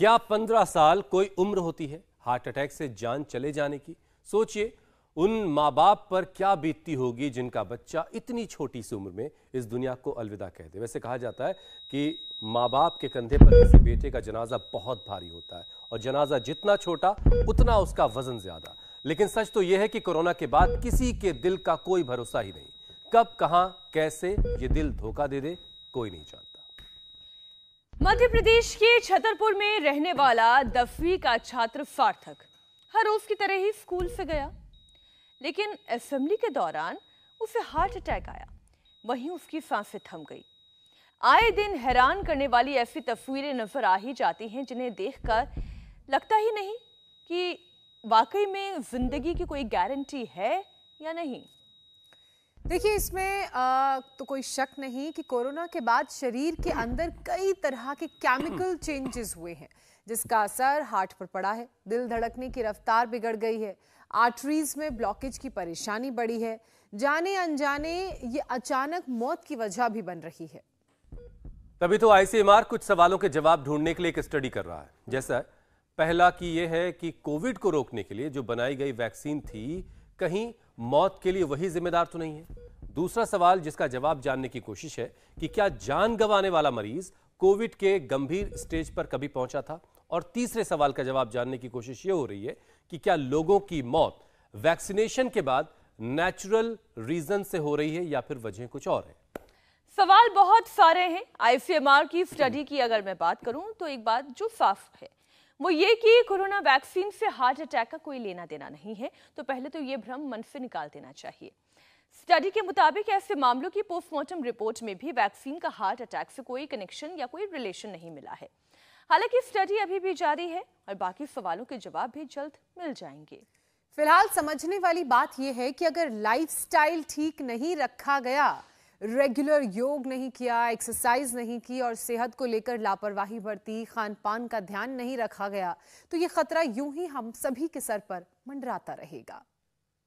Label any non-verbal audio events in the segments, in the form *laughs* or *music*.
क्या पंद्रह साल कोई उम्र होती है हार्ट अटैक से जान चले जाने की सोचिए उन माँ बाप पर क्या बीतती होगी जिनका बच्चा इतनी छोटी सी उम्र में इस दुनिया को अलविदा कह दे वैसे कहा जाता है कि माँ बाप के कंधे पर किसी बेटे का जनाजा बहुत भारी होता है और जनाजा जितना छोटा उतना उसका वजन ज्यादा लेकिन सच तो यह है कि कोरोना के बाद किसी के दिल का कोई भरोसा ही नहीं कब कहाँ कैसे ये दिल धोखा दे दे कोई नहीं जानता मध्य प्रदेश के छतरपुर में रहने वाला दसवीं का छात्र सार्थक हर रोज की तरह ही स्कूल से गया लेकिन असेंबली के दौरान उसे हार्ट अटैक आया वहीं उसकी सांसें थम गई आए दिन हैरान करने वाली ऐसी तस्वीरें नजर आ ही जाती हैं जिन्हें देखकर लगता ही नहीं कि वाकई में जिंदगी की कोई गारंटी है या नहीं देखिए इसमें आ, तो कोई शक नहीं कि कोरोना के बाद शरीर के अंदर कई तरह के केमिकल चेंजेस हुए हैं जिसका असर हार्ट पर पड़ा है दिल धड़कने की रफ्तार बिगड़ गई है आर्टरीज में ब्लॉकेज की परेशानी बढ़ी है जाने अनजाने ये अचानक मौत की वजह भी बन रही है तभी तो आईसीएमआर कुछ सवालों के जवाब ढूंढने के लिए एक स्टडी कर रहा है जैसा पहला कि यह है कि कोविड को रोकने के लिए जो बनाई गई वैक्सीन थी कहीं मौत के लिए वही जिम्मेदार तो नहीं है दूसरा सवाल जिसका जवाब जानने की कोशिश है कि क्या जान गंवाने वाला मरीज कोविड के गंभीर स्टेज पर कभी पहुंचा था और तीसरे सवाल का जवाब जानने की कोशिश ये हो रही है कि क्या लोगों की मौत वैक्सीनेशन के बाद नेचुरल रीजन से हो रही है या फिर वजह कुछ और है सवाल बहुत सारे हैं आईसीएमआर की स्टडी की अगर मैं बात करूं तो एक बात जो साफ है वो ये कि कोरोना वैक्सीन से हार्ट अटैक का कोई लेना देना नहीं है तो पहले तो ये भ्रम मन से निकाल देना चाहिए स्टडी के मुताबिक ऐसे मामलों की पोस्टमार्टम रिपोर्ट में भी वैक्सीन का हार्ट अटैक से कोई कनेक्शन या कोई रिलेशन नहीं मिला है हालांकि स्टडी अभी भी जारी है और बाकी सवालों के जवाब भी जल्द मिल जाएंगे फिलहाल समझने वाली बात यह है कि अगर लाइफस्टाइल ठीक नहीं रखा गया रेगुलर योग नहीं किया एक्सरसाइज नहीं की और सेहत को लेकर लापरवाही बरती खान पान का ध्यान नहीं रखा गया तो ये खतरा यूं ही हम सभी के सर पर मंडराता रहेगा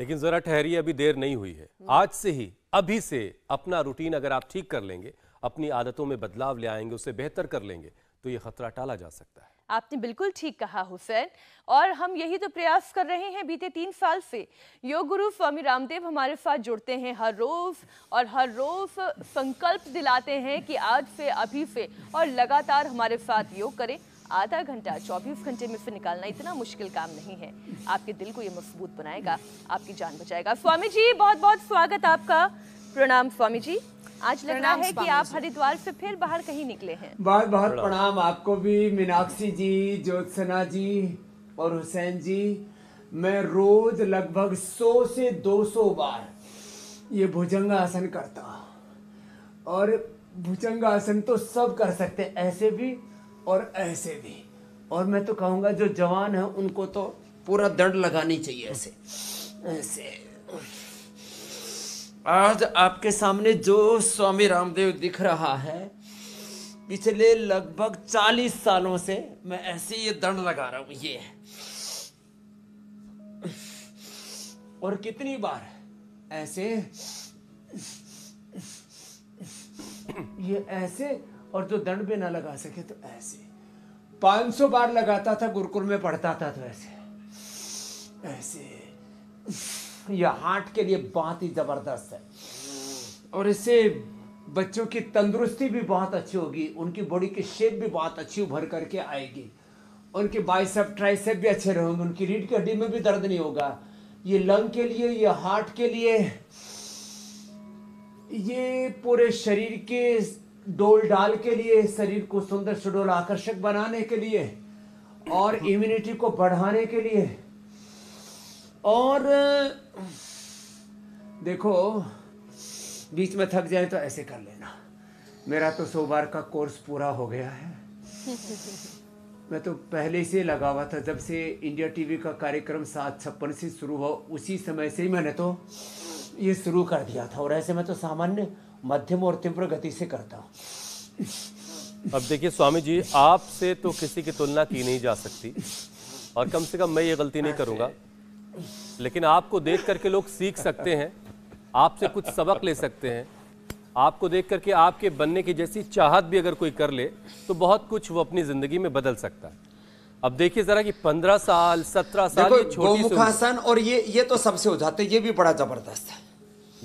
लेकिन जरा ठहरी अभी देर नहीं हुई है हम्म। आज से ही अभी से अपना रूटीन अगर आप ठीक कर लेंगे अपनी आदतों में बदलाव ले आएंगे उसे बेहतर कर लेंगे तो ये खतरा टाला जा सकता है आपने बिल्कुल ठीक कहा हुसैन और हम यही तो प्रयास कर रहे हैं बीते तीन साल से योग गुरु स्वामी रामदेव हमारे साथ जुड़ते हैं हर रोज़ और हर रोज़ संकल्प दिलाते हैं कि आज से अभी से और लगातार हमारे साथ योग करें आधा घंटा चौबीस घंटे में फिर निकालना इतना मुश्किल काम नहीं है आपके दिल को ये मजबूत बनाएगा आपकी जान बचाएगा स्वामी जी बहुत बहुत स्वागत आपका प्रणाम स्वामी जी आज लग रहा है कि आप हरिद्वार से फिर बाहर कहीं निकले हैं बहुत बहुत प्रणाम आपको भी मीनाक्षी जी ज्योत्सना जी और हुसैन जी मैं रोज लगभग 100 से 200 बार ये भुजंग आसन करता हूँ और भुजंग आसन तो सब कर सकते हैं ऐसे भी और ऐसे भी और मैं तो कहूंगा जो जवान है उनको तो पूरा दंड लगानी चाहिए ऐसे ऐसे आज आपके सामने जो स्वामी रामदेव दिख रहा है पिछले लगभग चालीस सालों से मैं ऐसे ये दंड लगा रहा हूँ ये और कितनी बार ऐसे ये ऐसे और जो दंड भी ना लगा सके तो ऐसे 500 बार लगाता था गुरुकुल में पढ़ता था तो ऐसे ऐसे यह हार्ट के लिए बहुत ही ज़बरदस्त है और इससे बच्चों की तंदुरुस्ती भी बहुत अच्छी होगी उनकी बॉडी की शेप भी बहुत अच्छी उभर करके आएगी उनके बाइसेप ट्राइसेप भी अच्छे रहेंगे उनकी रीढ़ की हड्डी में भी दर्द नहीं होगा ये लंग के लिए ये हार्ट के लिए ये पूरे शरीर के डोल डाल के लिए शरीर को सुंदर सुडोल आकर्षक बनाने के लिए और इम्यूनिटी को बढ़ाने के लिए और देखो बीच में थक जाए तो ऐसे कर लेना मेरा तो सो बार का कोर्स पूरा हो गया है *laughs* मैं तो पहले से लगा हुआ था जब से इंडिया टीवी का कार्यक्रम सात छप्पन से शुरू हुआ उसी समय से ही मैंने तो ये शुरू कर दिया था और ऐसे में तो सामान्य मध्यम और तीव्र गति से करता हूँ अब देखिए स्वामी जी आपसे तो किसी की तुलना की नहीं जा सकती और कम से कम मैं ये गलती नहीं करूँगा लेकिन आपको देख करके लोग सीख सकते हैं आपसे कुछ सबक ले सकते हैं आपको देख करके आपके बनने की जैसी चाहत भी अगर कोई कर ले तो बहुत कुछ वो अपनी ज़िंदगी में बदल सकता है अब देखिए जरा कि पंद्रह साल सत्रह साल ये छोटी और ये ये तो सबसे हो जाते ये भी बड़ा जबरदस्त है